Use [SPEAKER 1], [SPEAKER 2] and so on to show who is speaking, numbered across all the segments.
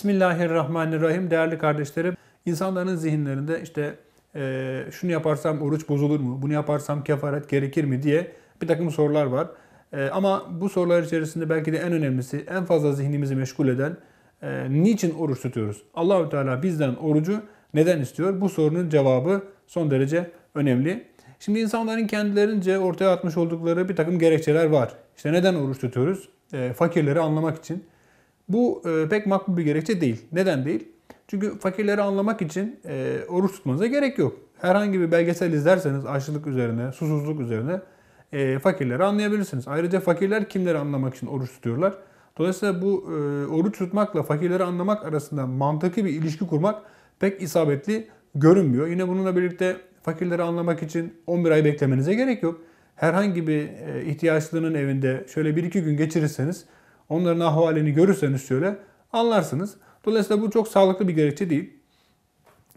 [SPEAKER 1] Bismillahirrahmanirrahim değerli kardeşlerim. İnsanların zihinlerinde işte e, şunu yaparsam oruç bozulur mu, bunu yaparsam kefaret gerekir mi diye bir takım sorular var. E, ama bu sorular içerisinde belki de en önemlisi, en fazla zihnimizi meşgul eden e, niçin oruç tutuyoruz? Allahü Teala bizden orucu neden istiyor? Bu sorunun cevabı son derece önemli. Şimdi insanların kendilerince ortaya atmış oldukları bir takım gerekçeler var. İşte neden oruç tutuyoruz? E, fakirleri anlamak için bu e, pek makbul bir gerekçe değil. Neden değil? Çünkü fakirleri anlamak için e, oruç tutmanıza gerek yok. Herhangi bir belgesel izlerseniz açlık üzerine, susuzluk üzerine e, fakirleri anlayabilirsiniz. Ayrıca fakirler kimleri anlamak için oruç tutuyorlar? Dolayısıyla bu e, oruç tutmakla fakirleri anlamak arasında mantıklı bir ilişki kurmak pek isabetli görünmüyor. Yine bununla birlikte fakirleri anlamak için 11 ay beklemenize gerek yok. Herhangi bir e, ihtiyaçlının evinde şöyle 1-2 gün geçirirseniz Onların ahvalini görürseniz şöyle anlarsınız. Dolayısıyla bu çok sağlıklı bir gerekçe değil.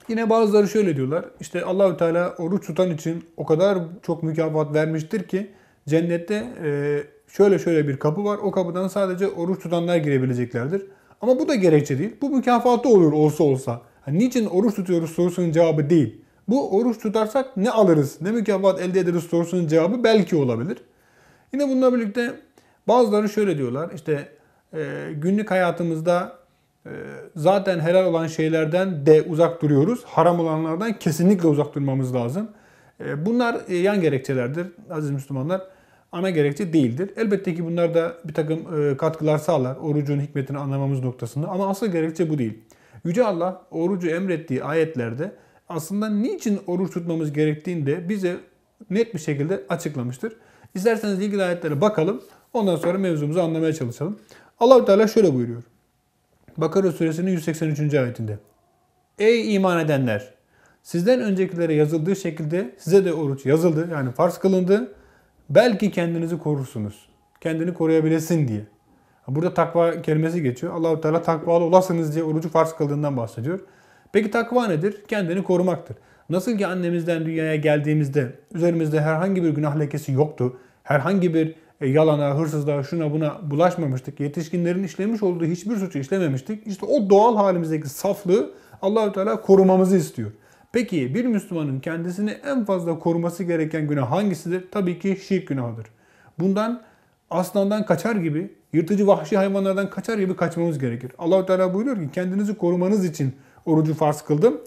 [SPEAKER 1] Yine bazıları şöyle diyorlar. İşte Allahü Teala oruç tutan için o kadar çok mükafat vermiştir ki cennette e, şöyle şöyle bir kapı var. O kapıdan sadece oruç tutanlar girebileceklerdir. Ama bu da gerekçe değil. Bu mükafatı olur olsa olsa. Yani niçin oruç tutuyoruz sorusunun cevabı değil. Bu oruç tutarsak ne alırız, ne mükafat elde ederiz sorusunun cevabı belki olabilir. Yine bununla birlikte Bazıları şöyle diyorlar işte e, günlük hayatımızda e, zaten helal olan şeylerden de uzak duruyoruz. Haram olanlardan kesinlikle uzak durmamız lazım. E, bunlar e, yan gerekçelerdir aziz Müslümanlar. Ana gerekçe değildir. Elbette ki bunlar da bir takım e, katkılar sağlar orucun hikmetini anlamamız noktasında ama asıl gerekçe bu değil. Yüce Allah orucu emrettiği ayetlerde aslında niçin oruç tutmamız gerektiğini de bize net bir şekilde açıklamıştır. İsterseniz ilgili ayetlere bakalım. Ondan sonra mevzumuzu anlamaya çalışalım. Allahü Teala şöyle buyuruyor. Bakara suresinin 183. ayetinde. Ey iman edenler! Sizden öncekilere yazıldığı şekilde size de oruç yazıldı. Yani farz kılındı. Belki kendinizi korursunuz. Kendini koruyabilesin diye. Burada takva kelimesi geçiyor. Allahu Teala takvalı olasınız diye orucu farz kıldığından bahsediyor. Peki takva nedir? Kendini korumaktır. Nasıl ki annemizden dünyaya geldiğimizde üzerimizde herhangi bir günah lekesi yoktu. Herhangi bir e, yalana, hırsızlığa, şuna buna bulaşmamıştık. Yetişkinlerin işlemiş olduğu hiçbir suçu işlememiştik. İşte o doğal halimizdeki saflığı Allahü Teala korumamızı istiyor. Peki bir Müslümanın kendisini en fazla koruması gereken günah hangisidir? Tabii ki şirk günahıdır. Bundan aslandan kaçar gibi, yırtıcı vahşi hayvanlardan kaçar gibi kaçmamız gerekir. Allahu Teala buyuruyor ki kendinizi korumanız için orucu farz kıldım.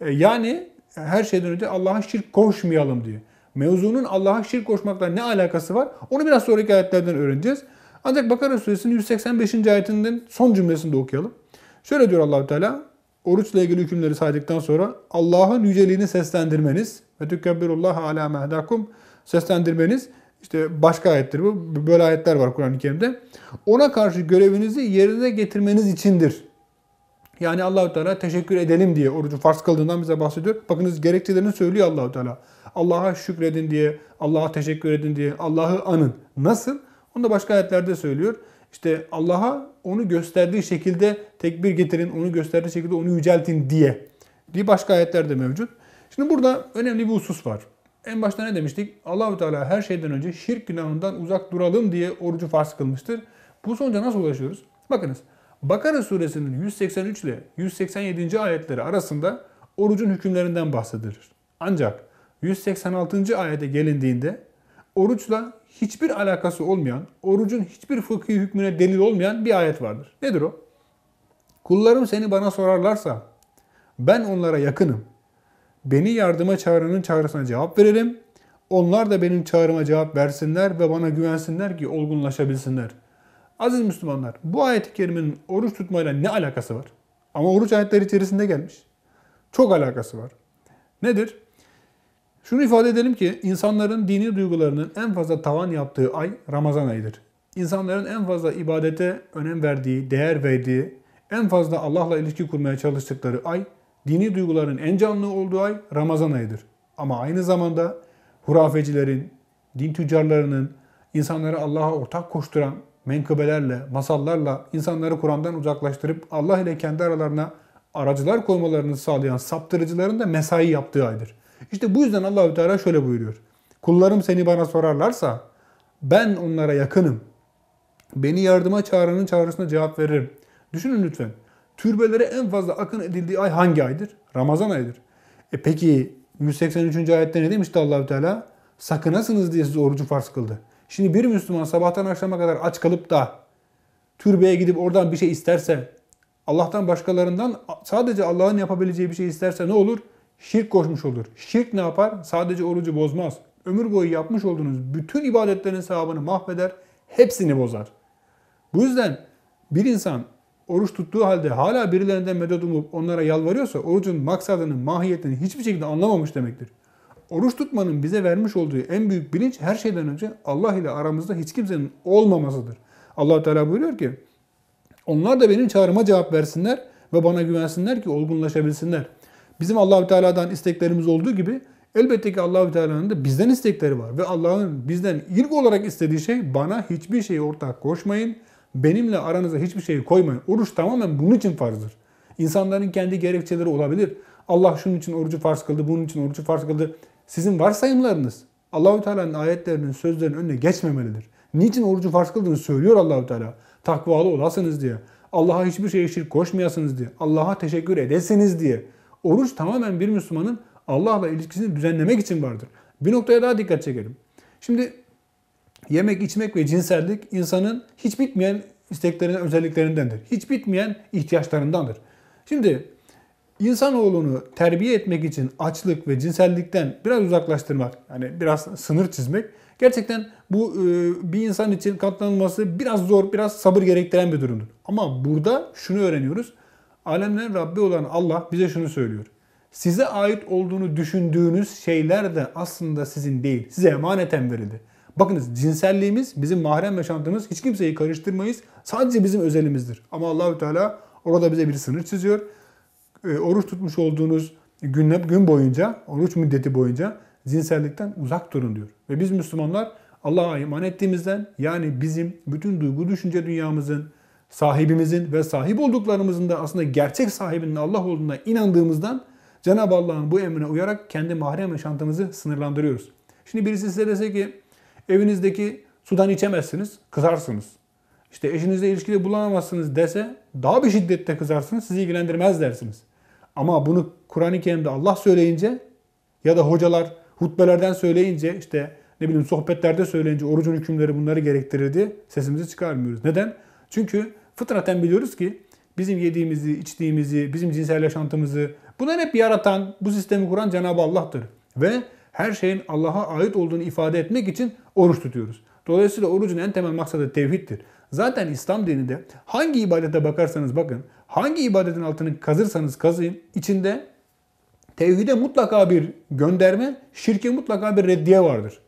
[SPEAKER 1] E, yani her şeyden önce Allah'a şirk koşmayalım diye mevzunun Allah'a şirk koşmakla ne alakası var? Onu biraz sonraki ayetlerden öğreneceğiz. Ancak Bakara suresinin 185. ayetinin son cümlesini de okuyalım. Şöyle diyor Allahu Teala, oruçla ilgili hükümleri saydıktan sonra Allah'ın yüceliğini seslendirmeniz ve tükebbirullaha ala mehdakum seslendirmeniz işte başka ayettir bu. Böyle ayetler var Kur'an-ı Kerim'de. Ona karşı görevinizi yerine getirmeniz içindir yani Allahu Teala teşekkür edelim diye orucu farz kıldığından bize bahsediyor. Bakınız gerekçelerini söylüyor Allahu Teala. Allah'a şükredin diye, Allah'a teşekkür edin diye, Allah'ı anın. Nasıl? Onu da başka ayetlerde söylüyor. İşte Allah'a onu gösterdiği şekilde tekbir getirin, onu gösterdiği şekilde onu yüceltin diye. Diye başka ayetlerde mevcut. Şimdi burada önemli bir husus var. En başta ne demiştik? Allahu Teala her şeyden önce şirk günahından uzak duralım diye orucu farz kılmıştır. Bu sonuca nasıl ulaşıyoruz? Bakınız Bakara suresinin 183 ile 187. ayetleri arasında orucun hükümlerinden bahsedilir. Ancak 186. ayete gelindiğinde oruçla hiçbir alakası olmayan, orucun hiçbir fıkhi hükmüne delil olmayan bir ayet vardır. Nedir o? Kullarım seni bana sorarlarsa ben onlara yakınım. Beni yardıma çağıranın çağrısına cevap veririm. Onlar da benim çağrıma cevap versinler ve bana güvensinler ki olgunlaşabilsinler.'' Aziz Müslümanlar bu ayet-i kerimenin oruç tutmayla ne alakası var? Ama oruç ayetleri içerisinde gelmiş. Çok alakası var. Nedir? Şunu ifade edelim ki insanların dini duygularının en fazla tavan yaptığı ay Ramazan ayıdır. İnsanların en fazla ibadete önem verdiği, değer verdiği, en fazla Allah'la ilişki kurmaya çalıştıkları ay, dini duyguların en canlı olduğu ay Ramazan ayıdır. Ama aynı zamanda hurafecilerin, din tüccarlarının, insanları Allah'a ortak koşturan, menkıbelerle, masallarla insanları Kur'an'dan uzaklaştırıp Allah ile kendi aralarına aracılar koymalarını sağlayan saptırıcıların da mesai yaptığı aydır. İşte bu yüzden Allahü Teala şöyle buyuruyor. Kullarım seni bana sorarlarsa ben onlara yakınım. Beni yardıma çağıranın çağrısına cevap veririm. Düşünün lütfen. Türbelere en fazla akın edildiği ay hangi aydır? Ramazan ayıdır. E peki 183. ayette ne demişti Allahü Teala? Sakınasınız diye size orucu farz kıldı. Şimdi bir Müslüman sabahtan akşama kadar aç kalıp da türbeye gidip oradan bir şey isterse, Allah'tan başkalarından sadece Allah'ın yapabileceği bir şey isterse ne olur? Şirk koşmuş olur. Şirk ne yapar? Sadece orucu bozmaz. Ömür boyu yapmış olduğunuz bütün ibadetlerin sahabını mahveder, hepsini bozar. Bu yüzden bir insan oruç tuttuğu halde hala birilerinden medet umup onlara yalvarıyorsa orucun maksadının, mahiyetini hiçbir şekilde anlamamış demektir. Oruç tutmanın bize vermiş olduğu en büyük bilinç her şeyden önce Allah ile aramızda hiç kimsenin olmamasıdır. allah Teala buyuruyor ki onlar da benim çağrıma cevap versinler ve bana güvensinler ki olgunlaşabilsinler. Bizim Allahü Teala'dan isteklerimiz olduğu gibi elbette ki Allahü Teala'nın da bizden istekleri var ve Allah'ın bizden ilk olarak istediği şey bana hiçbir şeyi ortak koşmayın. Benimle aranıza hiçbir şeyi koymayın. Oruç tamamen bunun için farzdır. İnsanların kendi gerekçeleri olabilir. Allah şunun için orucu farz kıldı, bunun için orucu farz kıldı. Sizin varsayımlarınız Allahü Teala'nın ayetlerinin sözlerinin önüne geçmemelidir. Niçin orucu farz kıldığını söylüyor Allahü Teala. Takvalı olasınız diye. Allah'a hiçbir şeye şirk koşmayasınız diye. Allah'a teşekkür edesiniz diye. Oruç tamamen bir Müslümanın Allah'la ilişkisini düzenlemek için vardır. Bir noktaya daha dikkat çekelim. Şimdi yemek, içmek ve cinsellik insanın hiç bitmeyen isteklerinden, özelliklerindendir. Hiç bitmeyen ihtiyaçlarındandır. Şimdi İnsanoğlunu terbiye etmek için açlık ve cinsellikten biraz uzaklaştırmak, yani biraz sınır çizmek gerçekten bu e, bir insan için katlanılması biraz zor, biraz sabır gerektiren bir durumdur. Ama burada şunu öğreniyoruz. Alemlerin Rabbi olan Allah bize şunu söylüyor. Size ait olduğunu düşündüğünüz şeyler de aslında sizin değil. Size emaneten verildi. Bakınız cinselliğimiz bizim mahrem yaşantımız. Hiç kimseyi karıştırmayız. Sadece bizim özelimizdir. Ama Allahü Teala orada bize bir sınır çiziyor. E, oruç tutmuş olduğunuz günler, gün boyunca, oruç müddeti boyunca cinsellikten uzak durun diyor. Ve biz Müslümanlar Allah'a iman ettiğimizden yani bizim bütün duygu düşünce dünyamızın, sahibimizin ve sahip olduklarımızın da aslında gerçek sahibinin Allah olduğuna inandığımızdan Cenab-ı Allah'ın bu emrine uyarak kendi mahrem yaşantımızı sınırlandırıyoruz. Şimdi birisi size dese ki evinizdeki sudan içemezsiniz, kızarsınız. İşte eşinizle ilişkide bulunamazsınız dese daha bir şiddette kızarsınız, sizi ilgilendirmez dersiniz. Ama bunu Kur'an-ı Kerim'de Allah söyleyince ya da hocalar hutbelerden söyleyince işte ne bileyim sohbetlerde söyleyince orucun hükümleri bunları gerektirirdi. Sesimizi çıkarmıyoruz. Neden? Çünkü fıtraten biliyoruz ki bizim yediğimizi, içtiğimizi, bizim cinsel yaşantımızı bunları hep yaratan, bu sistemi kuran Cenab-ı Allah'tır. Ve her şeyin Allah'a ait olduğunu ifade etmek için oruç tutuyoruz. Dolayısıyla orucun en temel maksadı tevhiddir. Zaten İslam dininde hangi ibadete bakarsanız bakın hangi ibadetin altını kazırsanız kazıyın içinde tevhide mutlaka bir gönderme, şirke mutlaka bir reddiye vardır.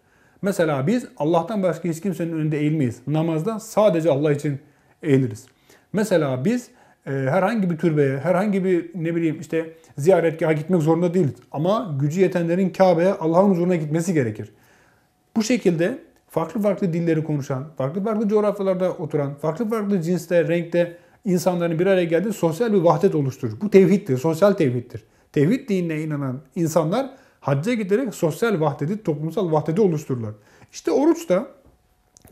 [SPEAKER 1] Mesela biz Allah'tan başka hiç kimsenin önünde eğilmeyiz. Namazda sadece Allah için eğiliriz. Mesela biz e, herhangi bir türbeye, herhangi bir ne bileyim işte ziyaretgaha gitmek zorunda değiliz. Ama gücü yetenlerin Kabe'ye Allah'ın huzuruna gitmesi gerekir. Bu şekilde farklı farklı dilleri konuşan, farklı farklı coğrafyalarda oturan, farklı farklı cinste, renkte insanların bir araya geldiği sosyal bir vahdet oluşturur. Bu tevhiddir, sosyal tevhiddir. Tevhid dinine inanan insanlar hacca giderek sosyal vahdeti, toplumsal vahdeti oluştururlar. İşte oruç da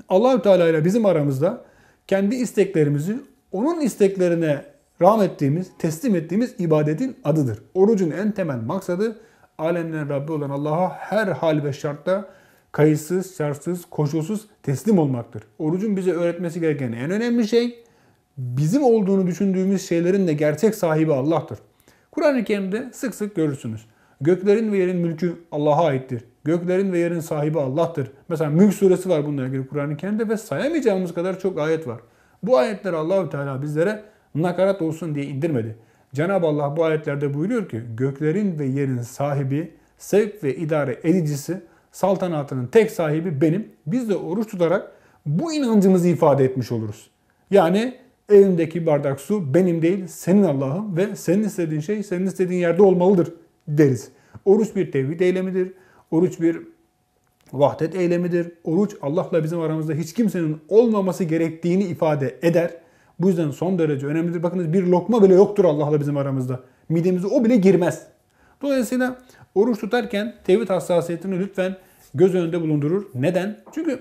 [SPEAKER 1] Allahü Teala ile bizim aramızda kendi isteklerimizi onun isteklerine rağm ettiğimiz, teslim ettiğimiz ibadetin adıdır. Orucun en temel maksadı alemlerin Rabbi olan Allah'a her hal ve şartta kayıtsız, şartsız, koşulsuz teslim olmaktır. Orucun bize öğretmesi gereken en önemli şey bizim olduğunu düşündüğümüz şeylerin de gerçek sahibi Allah'tır. Kur'an-ı Kerim'de sık sık görürsünüz. Göklerin ve yerin mülkü Allah'a aittir. Göklerin ve yerin sahibi Allah'tır. Mesela Mülk suresi var bununla ilgili Kur'an-ı Kerim'de ve sayamayacağımız kadar çok ayet var. Bu ayetleri Allahü Teala bizlere nakarat olsun diye indirmedi. Cenab-ı Allah bu ayetlerde buyuruyor ki göklerin ve yerin sahibi, sevk ve idare edicisi, saltanatının tek sahibi benim. Biz de oruç tutarak bu inancımızı ifade etmiş oluruz. Yani Elimdeki bardak su benim değil, senin Allah'ım ve senin istediğin şey senin istediğin yerde olmalıdır deriz. Oruç bir tevhid eylemidir. Oruç bir vahdet eylemidir. Oruç Allah'la bizim aramızda hiç kimsenin olmaması gerektiğini ifade eder. Bu yüzden son derece önemlidir. Bakınız bir lokma bile yoktur Allah'la bizim aramızda. Midemize o bile girmez. Dolayısıyla oruç tutarken tevhid hassasiyetini lütfen göz önünde bulundurur. Neden? Çünkü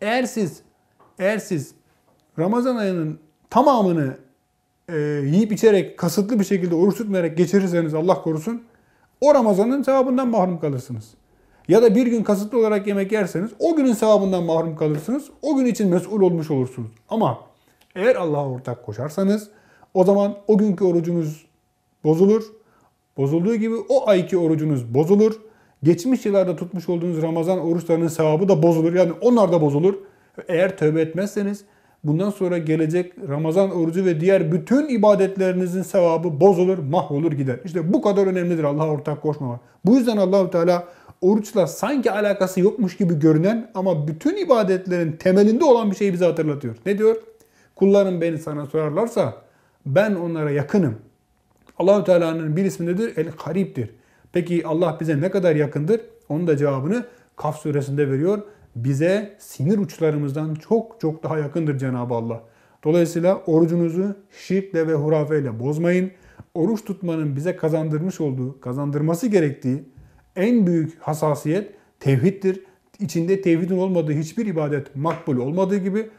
[SPEAKER 1] eğer siz eğer siz Ramazan ayının tamamını e, yiyip içerek, kasıtlı bir şekilde oruç tutmayarak geçirirseniz Allah korusun, o Ramazan'ın sevabından mahrum kalırsınız. Ya da bir gün kasıtlı olarak yemek yerseniz o günün sevabından mahrum kalırsınız. O gün için mesul olmuş olursunuz. Ama eğer Allah'a ortak koşarsanız o zaman o günkü orucunuz bozulur. Bozulduğu gibi o ayki orucunuz bozulur. Geçmiş yıllarda tutmuş olduğunuz Ramazan oruçlarının sevabı da bozulur. Yani onlar da bozulur. Eğer tövbe etmezseniz bundan sonra gelecek Ramazan orucu ve diğer bütün ibadetlerinizin sevabı bozulur, mahvolur gider. İşte bu kadar önemlidir Allah'a ortak koşmamak. Bu yüzden Allahu Teala oruçla sanki alakası yokmuş gibi görünen ama bütün ibadetlerin temelinde olan bir şeyi bize hatırlatıyor. Ne diyor? Kullarım beni sana sorarlarsa ben onlara yakınım. Allahü Teala'nın bir ismi nedir? El Karib'dir. Peki Allah bize ne kadar yakındır? Onun da cevabını Kaf suresinde veriyor bize sinir uçlarımızdan çok çok daha yakındır Cenab-ı Allah. Dolayısıyla orucunuzu şirkle ve hurafeyle bozmayın. Oruç tutmanın bize kazandırmış olduğu, kazandırması gerektiği en büyük hassasiyet tevhiddir. İçinde tevhidin olmadığı hiçbir ibadet makbul olmadığı gibi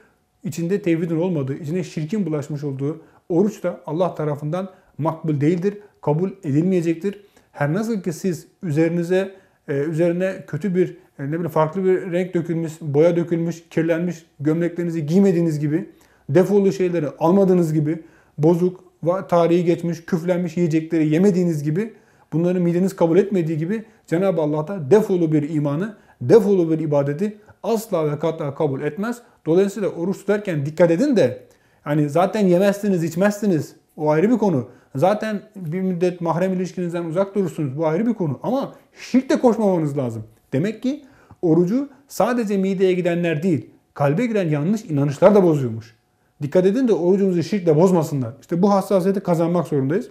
[SPEAKER 1] içinde tevhidin olmadığı, içine şirkin bulaşmış olduğu oruç da Allah tarafından makbul değildir, kabul edilmeyecektir. Her nasıl ki siz üzerinize e, üzerine kötü bir e, ne bileyim farklı bir renk dökülmüş, boya dökülmüş, kirlenmiş gömleklerinizi giymediğiniz gibi, defolu şeyleri almadığınız gibi, bozuk, tarihi geçmiş, küflenmiş yiyecekleri yemediğiniz gibi, bunları mideniz kabul etmediği gibi Cenab-ı Allah da defolu bir imanı, defolu bir ibadeti asla ve katla kabul etmez. Dolayısıyla oruç tutarken dikkat edin de hani zaten yemezsiniz, içmezsiniz. O ayrı bir konu. Zaten bir müddet mahrem ilişkinizden uzak durursunuz. Bu ayrı bir konu. Ama şirk de koşmamanız lazım. Demek ki orucu sadece mideye gidenler değil, kalbe giren yanlış inanışlar da bozuyormuş. Dikkat edin de orucumuzu şirkle bozmasınlar. İşte bu hassasiyeti kazanmak zorundayız.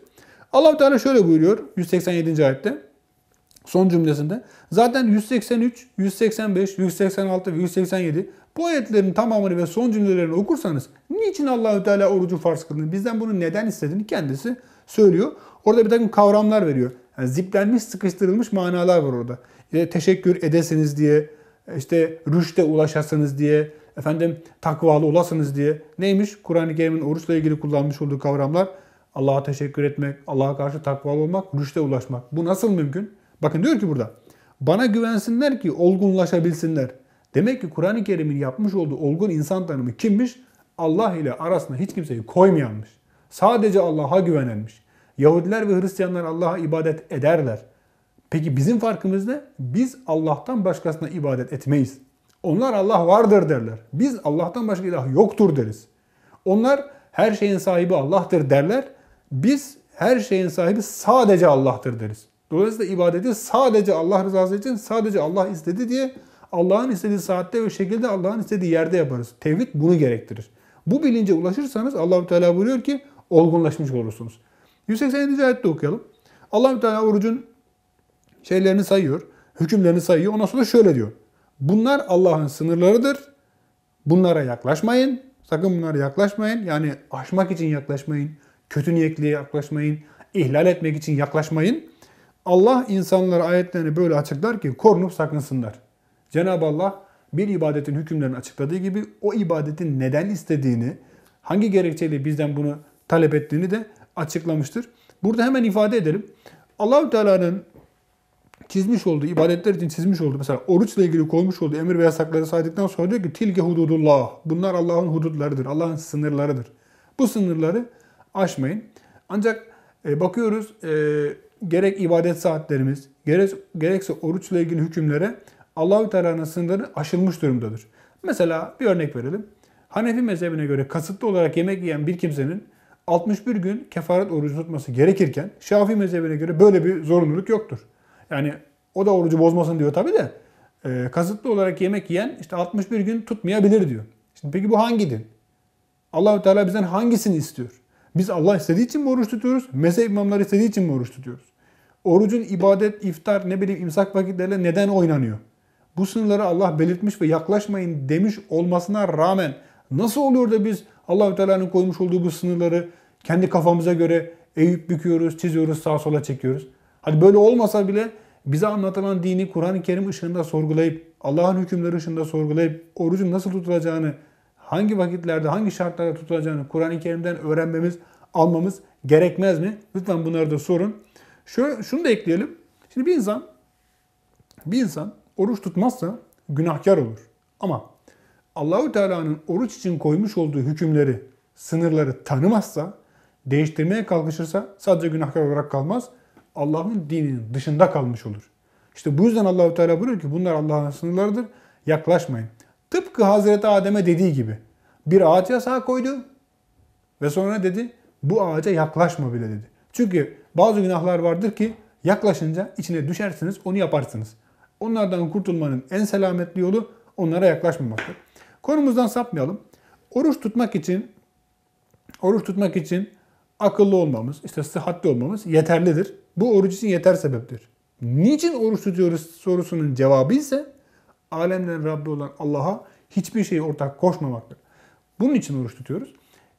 [SPEAKER 1] allah Teala şöyle buyuruyor 187. ayette son cümlesinde. Zaten 183, 185, 186 ve 187 bu ayetlerin tamamını ve son cümlelerini okursanız niçin Allahü Teala orucu farz kıldığını, bizden bunu neden istediğini kendisi söylüyor. Orada bir takım kavramlar veriyor. Yani ziplenmiş, sıkıştırılmış manalar var orada. İşte teşekkür edesiniz diye, işte rüşte ulaşasınız diye, efendim takvalı olasınız diye. Neymiş? Kur'an-ı Kerim'in oruçla ilgili kullanmış olduğu kavramlar. Allah'a teşekkür etmek, Allah'a karşı takvalı olmak, rüşte ulaşmak. Bu nasıl mümkün? Bakın diyor ki burada bana güvensinler ki olgunlaşabilsinler. Demek ki Kur'an-ı Kerim'in yapmış olduğu olgun insan tanımı kimmiş? Allah ile arasına hiç kimseyi koymayanmış. Sadece Allah'a güvenenmiş. Yahudiler ve Hristiyanlar Allah'a ibadet ederler. Peki bizim farkımız ne? Biz Allah'tan başkasına ibadet etmeyiz. Onlar Allah vardır derler. Biz Allah'tan başka ilah yoktur deriz. Onlar her şeyin sahibi Allah'tır derler. Biz her şeyin sahibi sadece Allah'tır deriz. Dolayısıyla ibadeti sadece Allah rızası için, sadece Allah istedi diye Allah'ın istediği saatte ve şekilde Allah'ın istediği yerde yaparız. Tevhid bunu gerektirir. Bu bilince ulaşırsanız Allahu Teala buyuruyor ki olgunlaşmış olursunuz. 187. ayette okuyalım. Allahü Teala orucun şeylerini sayıyor, hükümlerini sayıyor. Ondan sonra şöyle diyor. Bunlar Allah'ın sınırlarıdır. Bunlara yaklaşmayın. Sakın bunlara yaklaşmayın. Yani aşmak için yaklaşmayın. Kötü niyetli yaklaşmayın. ihlal etmek için yaklaşmayın. Allah insanlara ayetlerini böyle açıklar ki korunup sakınsınlar. Cenab-ı Allah bir ibadetin hükümlerini açıkladığı gibi o ibadetin neden istediğini, hangi gerekçeyle bizden bunu talep ettiğini de açıklamıştır. Burada hemen ifade edelim. Allahü Teala'nın çizmiş olduğu, ibadetler için çizmiş olduğu, mesela oruçla ilgili koymuş olduğu emir ve yasakları saydıktan sonra diyor ki tilke hududullah. Bunlar Allah'ın hududlarıdır, Allah'ın sınırlarıdır. Bu sınırları aşmayın. Ancak e, bakıyoruz e, gerek ibadet saatlerimiz, gerek, gerekse oruçla ilgili hükümlere Allahü Teala'nın sınırları aşılmış durumdadır. Mesela bir örnek verelim. Hanefi mezhebine göre kasıtlı olarak yemek yiyen bir kimsenin 61 gün kefaret orucu tutması gerekirken Şafii mezhebine göre böyle bir zorunluluk yoktur. Yani o da orucu bozmasın diyor tabi de e, kasıtlı olarak yemek yiyen işte 61 gün tutmayabilir diyor. Şimdi peki bu hangi din? Allahü Teala bizden hangisini istiyor? Biz Allah istediği için mi oruç tutuyoruz? Mezhep imamları istediği için mi oruç tutuyoruz? Orucun ibadet, iftar, ne bileyim imsak vakitleriyle neden oynanıyor? Bu sınırları Allah belirtmiş ve yaklaşmayın demiş olmasına rağmen nasıl oluyor da biz Allahü Teala'nın koymuş olduğu bu sınırları kendi kafamıza göre eğip büküyoruz, çiziyoruz, sağa sola çekiyoruz? Hadi böyle olmasa bile bize anlatılan dini Kur'an-ı Kerim ışığında sorgulayıp, Allah'ın hükümleri ışığında sorgulayıp orucun nasıl tutulacağını, hangi vakitlerde, hangi şartlarda tutulacağını Kur'an-ı Kerim'den öğrenmemiz, almamız gerekmez mi? Lütfen bunları da sorun. Şöyle, şunu da ekleyelim. Şimdi bir insan bir insan oruç tutmazsa günahkar olur. Ama Allahü Teala'nın oruç için koymuş olduğu hükümleri, sınırları tanımazsa, değiştirmeye kalkışırsa sadece günahkar olarak kalmaz. Allah'ın dininin dışında kalmış olur. İşte bu yüzden Allahü Teala buyuruyor ki bunlar Allah'ın sınırlarıdır. Yaklaşmayın. Tıpkı Hazreti Adem'e dediği gibi bir ağaç yasağı koydu ve sonra dedi bu ağaca yaklaşma bile dedi. Çünkü bazı günahlar vardır ki yaklaşınca içine düşersiniz, onu yaparsınız. Onlardan kurtulmanın en selametli yolu onlara yaklaşmamaktır. Konumuzdan sapmayalım. Oruç tutmak için oruç tutmak için akıllı olmamız, işte sıhhatli olmamız yeterlidir. Bu oruç için yeter sebeptir. Niçin oruç tutuyoruz sorusunun cevabı ise alemden Rabbi olan Allah'a hiçbir şeyi ortak koşmamaktır. Bunun için oruç tutuyoruz.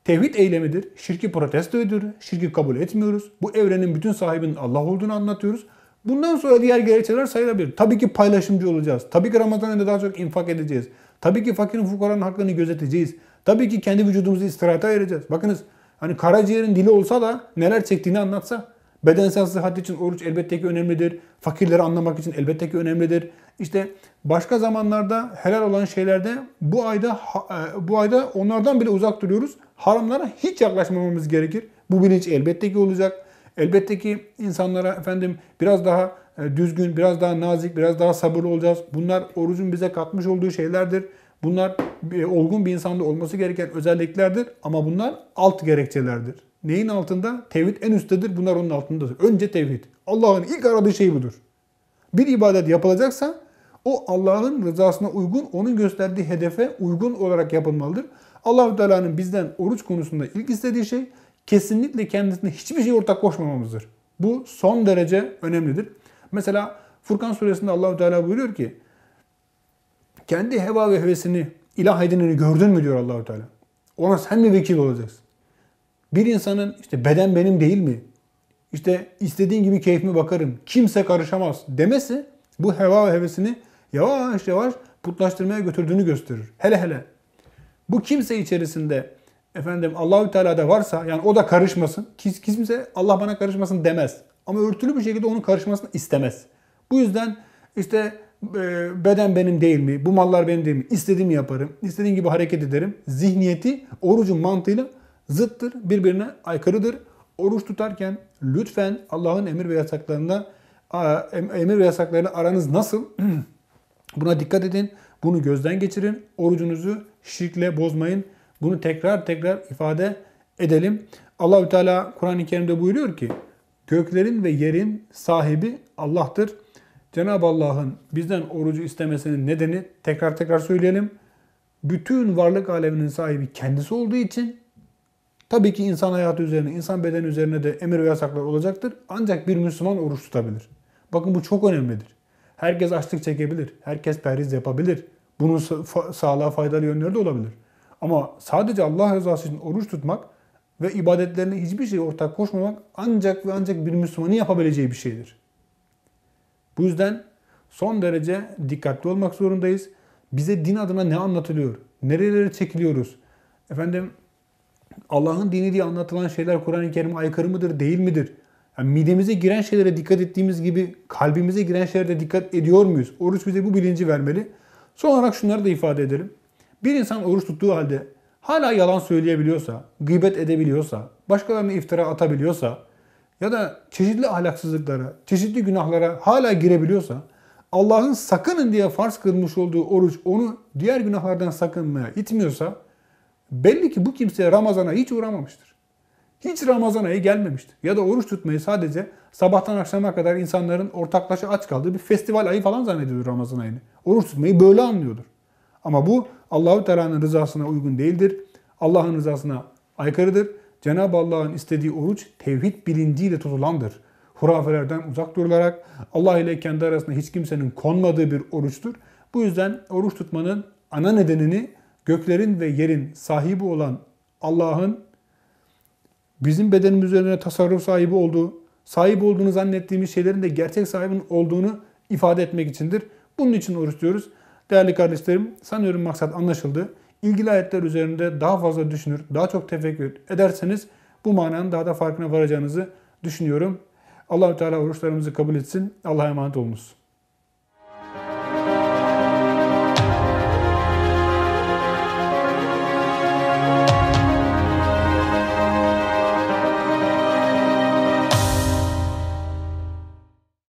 [SPEAKER 1] Tevhid eylemidir. Şirki protesto ediyoruz. Şirki kabul etmiyoruz. Bu evrenin bütün sahibinin Allah olduğunu anlatıyoruz. Bundan sonra diğer gerekçeler sayılabilir. Tabii ki paylaşımcı olacağız. Tabii ki Ramazan ayında daha çok infak edeceğiz. Tabii ki fakirin fukaranın hakkını gözeteceğiz. Tabii ki kendi vücudumuzu istirahata ayıracağız. Bakınız hani karaciğerin dili olsa da neler çektiğini anlatsa. Bedensel sıhhat için oruç elbette ki önemlidir. Fakirleri anlamak için elbette ki önemlidir. İşte başka zamanlarda helal olan şeylerde bu ayda e, bu ayda onlardan bile uzak duruyoruz. Haramlara hiç yaklaşmamamız gerekir. Bu bilinç elbette ki olacak. Elbette ki insanlara efendim biraz daha e, düzgün, biraz daha nazik, biraz daha sabırlı olacağız. Bunlar orucun bize katmış olduğu şeylerdir. Bunlar e, olgun bir insanda olması gereken özelliklerdir ama bunlar alt gerekçelerdir. Neyin altında? Tevhid en üsttedir. Bunlar onun altındadır. Önce tevhid. Allah'ın ilk aradığı şey budur. Bir ibadet yapılacaksa o Allah'ın rızasına uygun, onun gösterdiği hedefe uygun olarak yapılmalıdır. Allahü Teala'nın bizden oruç konusunda ilk istediği şey kesinlikle kendisine hiçbir şey ortak koşmamamızdır. Bu son derece önemlidir. Mesela Furkan suresinde Allahü Teala buyuruyor ki kendi heva ve hevesini ilah edineni gördün mü diyor Allahü Teala. Ona sen mi vekil olacaksın? Bir insanın işte beden benim değil mi? işte istediğin gibi keyfime bakarım, kimse karışamaz demesi bu heva ve hevesini yavaş yavaş putlaştırmaya götürdüğünü gösterir. Hele hele bu kimse içerisinde efendim Allahü Teala da varsa yani o da karışmasın. Kimse Allah bana karışmasın demez. Ama örtülü bir şekilde onun karışmasını istemez. Bu yüzden işte e, beden benim değil mi? Bu mallar benim değil mi? İstediğimi yaparım. İstediğim gibi hareket ederim. Zihniyeti orucun mantığıyla zıttır. Birbirine aykırıdır. Oruç tutarken lütfen Allah'ın emir ve yasaklarına emir ve yasaklarına aranız nasıl? Buna dikkat edin. Bunu gözden geçirin. Orucunuzu şirkle bozmayın. Bunu tekrar tekrar ifade edelim. Allahü Teala Kur'an-ı Kerim'de buyuruyor ki göklerin ve yerin sahibi Allah'tır. Cenab-ı Allah'ın bizden orucu istemesinin nedeni tekrar tekrar söyleyelim. Bütün varlık aleminin sahibi kendisi olduğu için Tabii ki insan hayatı üzerine, insan bedeni üzerine de emir ve yasaklar olacaktır. Ancak bir Müslüman oruç tutabilir. Bakın bu çok önemlidir. Herkes açlık çekebilir. Herkes perhiz yapabilir. Bunun sağlığa faydalı yönleri de olabilir. Ama sadece Allah rızası için oruç tutmak ve ibadetlerine hiçbir şey ortak koşmamak ancak ve ancak bir Müslümanın yapabileceği bir şeydir. Bu yüzden son derece dikkatli olmak zorundayız. Bize din adına ne anlatılıyor? Nerelere çekiliyoruz? Efendim Allah'ın dini diye anlatılan şeyler Kur'an-ı Kerim'e aykırı mıdır, değil midir? Yani midemize giren şeylere dikkat ettiğimiz gibi kalbimize giren şeylere de dikkat ediyor muyuz? Oruç bize bu bilinci vermeli. Son olarak şunları da ifade edelim. Bir insan oruç tuttuğu halde hala yalan söyleyebiliyorsa, gıybet edebiliyorsa, başkalarına iftira atabiliyorsa ya da çeşitli ahlaksızlıklara, çeşitli günahlara hala girebiliyorsa Allah'ın sakının diye farz kılmış olduğu oruç onu diğer günahlardan sakınmaya itmiyorsa Belli ki bu kimse Ramazan'a hiç uğramamıştır. Hiç Ramazan ayı gelmemiştir. Ya da oruç tutmayı sadece sabahtan akşama kadar insanların ortaklaşa aç kaldığı bir festival ayı falan zannediyordur Ramazan ayını. Oruç tutmayı böyle anlıyordur. Ama bu Allahu Teala'nın rızasına uygun değildir. Allah'ın rızasına aykırıdır. Cenab-ı Allah'ın istediği oruç tevhid bilindiğiyle tutulandır. Hurafelerden uzak durularak Allah ile kendi arasında hiç kimsenin konmadığı bir oruçtur. Bu yüzden oruç tutmanın ana nedenini göklerin ve yerin sahibi olan Allah'ın bizim bedenimiz üzerine tasarruf sahibi olduğu, sahip olduğunu zannettiğimiz şeylerin de gerçek sahibinin olduğunu ifade etmek içindir. Bunun için oruç diyoruz. Değerli kardeşlerim, sanıyorum maksat anlaşıldı. İlgili ayetler üzerinde daha fazla düşünür, daha çok tefekkür ederseniz bu mananın daha da farkına varacağınızı düşünüyorum. Allahü Teala oruçlarımızı kabul etsin. Allah'a emanet olunuz.